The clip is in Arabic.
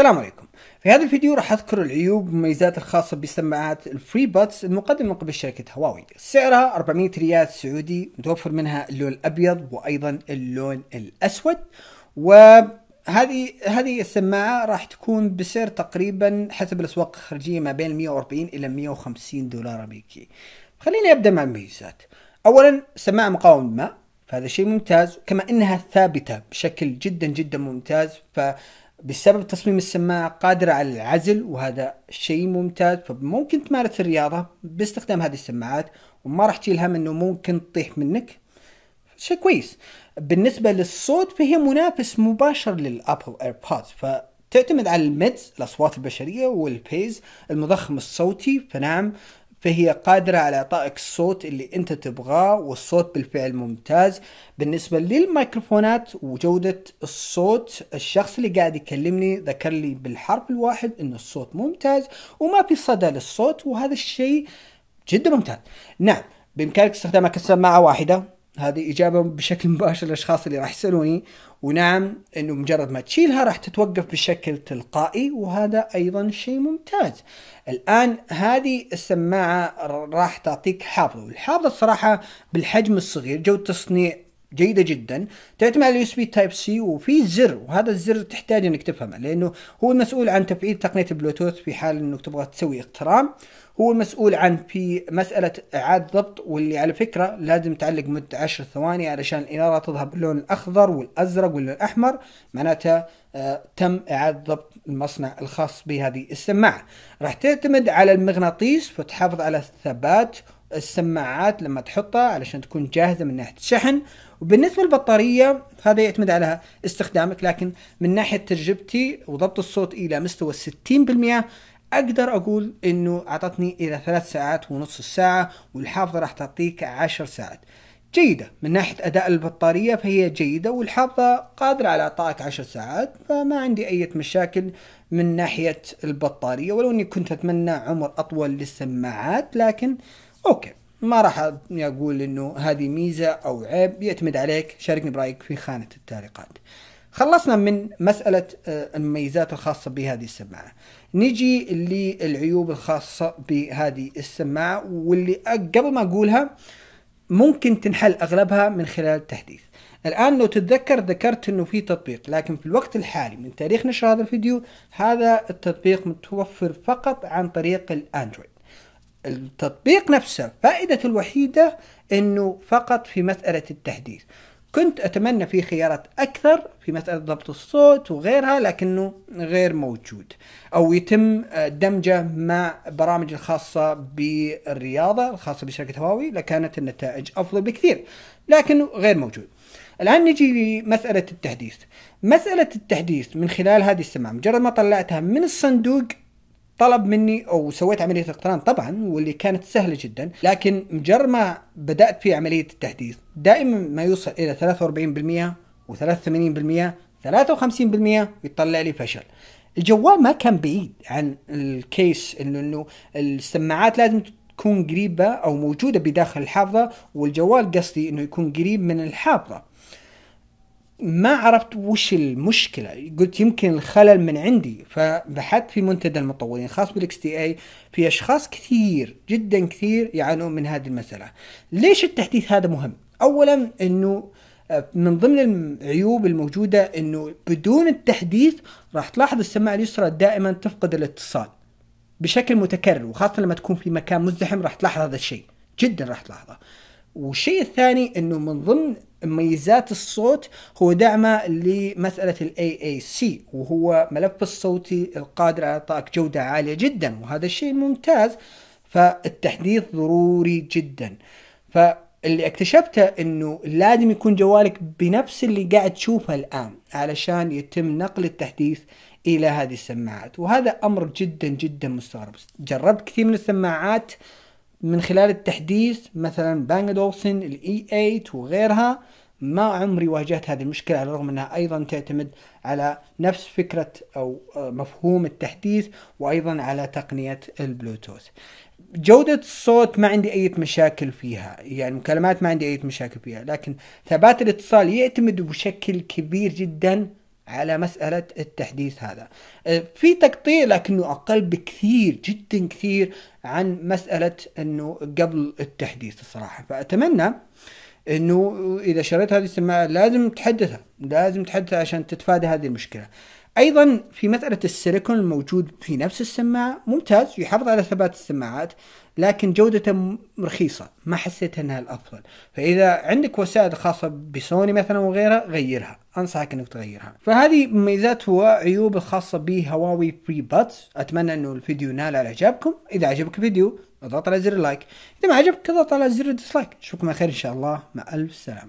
السلام عليكم في هذا الفيديو راح اذكر العيوب والمميزات الخاصة بسماعات الفري بادز المقدمة من قبل شركة هواوي سعرها 400 ريال سعودي متوفر منها اللون الابيض وايضا اللون الاسود وهذه هذه السماعة راح تكون بسعر تقريبا حسب الاسواق الخارجية ما بين 140 الى 150 دولار امريكي. خليني ابدا مع المميزات. اولا سماعة مقاومة للماء فهذا شيء ممتاز كما انها ثابتة بشكل جدا جدا ممتاز ف بسبب تصميم السماعة قادرة على العزل وهذا شيء ممتاز فممكن تمارس الرياضة باستخدام هذه السماعات وما راح تشيل هم انه ممكن تطيح منك شيء كويس بالنسبة للصوت فهي منافس مباشر للأبل ايربودز فتعتمد على الميدز الأصوات البشرية والبيز المضخم الصوتي فنعم فهي قادرة على إعطائك الصوت اللي أنت تبغاه والصوت بالفعل ممتاز بالنسبة للميكروفونات وجودة الصوت الشخص اللي قاعد يكلمني ذكر لي بالحرف الواحد أن الصوت ممتاز وما في صدى للصوت وهذا الشيء جدا ممتاز نعم بإمكانك استخدامها كسماعة واحدة هذه إجابة بشكل مباشر للأشخاص اللي راح يسألوني ونعم أنه مجرد ما تشيلها راح تتوقف بشكل تلقائي وهذا أيضا شيء ممتاز الآن هذه السماعة راح تعطيك حافظة والحافظة الصراحة بالحجم الصغير جو تصنيع جيدة جدا تعتمد على اليو اس بي تايب سي وفي زر وهذا الزر تحتاج انك تفهمه لانه هو المسؤول عن تفعيل تقنية البلوتوث في حال انك تبغى تسوي اقترام هو المسؤول عن في مسألة إعادة ضبط واللي على فكرة لازم تعلق مدة 10 ثواني علشان الإنارة تظهر باللون الأخضر والأزرق ولا الأحمر معناتها آه تم إعادة ضبط المصنع الخاص بهذه السماعة راح تعتمد على المغناطيس فتحافظ على الثبات السماعات لما تحطها علشان تكون جاهزه من ناحيه الشحن وبالنسبه للبطاريه هذا يعتمد على استخدامك لكن من ناحيه تجربتي وضبط الصوت الى مستوى 60% اقدر اقول انه اعطتني الى ثلاث ساعات ونص الساعه والحافظه راح تعطيك عشر ساعات جيدة من ناحية أداء البطارية فهي جيدة والحافظة قادرة على إعطائك عشر ساعات فما عندي أي مشاكل من ناحية البطارية ولو أني كنت أتمنى عمر أطول للسماعات لكن اوكي ما راح اقول انه هذه ميزه او عيب يعتمد عليك شاركني برايك في خانه التعليقات خلصنا من مسألة آه، المميزات الخاصة بهذه السماعة نجي للعيوب الخاصة بهذه السماعة واللي قبل ما أقولها ممكن تنحل أغلبها من خلال التحديث الآن لو تتذكر ذكرت أنه في تطبيق لكن في الوقت الحالي من تاريخ نشر هذا الفيديو هذا التطبيق متوفر فقط عن طريق الأندرويد التطبيق نفسه فائدته الوحيدة أنه فقط في مسألة التحديث كنت أتمنى في خيارات أكثر في مسألة ضبط الصوت وغيرها لكنه غير موجود أو يتم آه، دمجه مع برامج الخاصة بالرياضة الخاصة بشركة هواوي لكانت النتائج أفضل بكثير لكنه غير موجود الآن نجي لمسألة التحديث مسألة التحديث من خلال هذه السماعة مجرد ما طلعتها من الصندوق طلب مني او سويت عمليه اقتران طبعا واللي كانت سهله جدا لكن مجرد ما بدات في عمليه التحديث دائما ما يوصل الى 43% و83% 53% ويطلع لي فشل الجوال ما كان بعيد عن الكيس انه انه السماعات لازم تكون قريبه او موجوده بداخل الحافظه والجوال قصدي انه يكون قريب من الحافظه ما عرفت وش المشكله قلت يمكن الخلل من عندي فبحثت في منتدى المطورين خاص بالاكس تي اي في اشخاص كثير جدا كثير يعانون من هذه المساله ليش التحديث هذا مهم اولا انه آه، من ضمن العيوب الموجوده انه بدون التحديث راح تلاحظ السماعه اليسرى دائما تفقد الاتصال بشكل متكرر وخاصه لما تكون في مكان مزدحم راح تلاحظ هذا الشيء جدا راح تلاحظه والشيء الثاني انه من ضمن ميزات الصوت هو دعمه لمسألة الاي اي سي وهو ملف الصوتي القادر على إعطائك جودة عالية جدا وهذا الشيء ممتاز فالتحديث ضروري جدا فاللي اكتشفته انه لازم يكون جوالك بنفس اللي قاعد تشوفه الآن علشان يتم نقل التحديث إلى هذه السماعات وهذا أمر جدا جدا مستغرب جربت كثير من السماعات آه من خلال التحديث مثلا بانج دوبسن الاي 8 e وغيرها ما عمري واجهت هذه المشكلة على الرغم أنها أيضا تعتمد على نفس فكرة أو آه، مفهوم التحديث وأيضا على تقنية البلوتوث جودة الصوت ما عندي أي مشاكل فيها يعني المكالمات ما عندي أي مشاكل فيها لكن ثبات الاتصال يعتمد بشكل كبير جدا على مسألة التحديث هذا أه، في تقطيع لكنه أقل بكثير جدا كثير عن مسألة أنه قبل التحديث الصراحة فأتمنى أنه إذا شريت هذه السماعة لازم تحدثها لازم تحدثها عشان تتفادى هذه المشكلة ايضا في مساله السيليكون الموجود في نفس السماعه ممتاز يحافظ على ثبات السماعات لكن جودته رخيصه ما حسيت انها الافضل فاذا عندك وسائل خاصه بسوني مثلا وغيرها غيرها انصحك انك تغيرها فهذه مميزات وعيوب الخاصه بهواوي فري باتس اتمنى انه الفيديو نال على اعجابكم اذا عجبك الفيديو اضغط على زر اللايك اذا ما عجبك اضغط على زر الديسلايك اشوفكم على خير ان شاء الله مع الف سلامه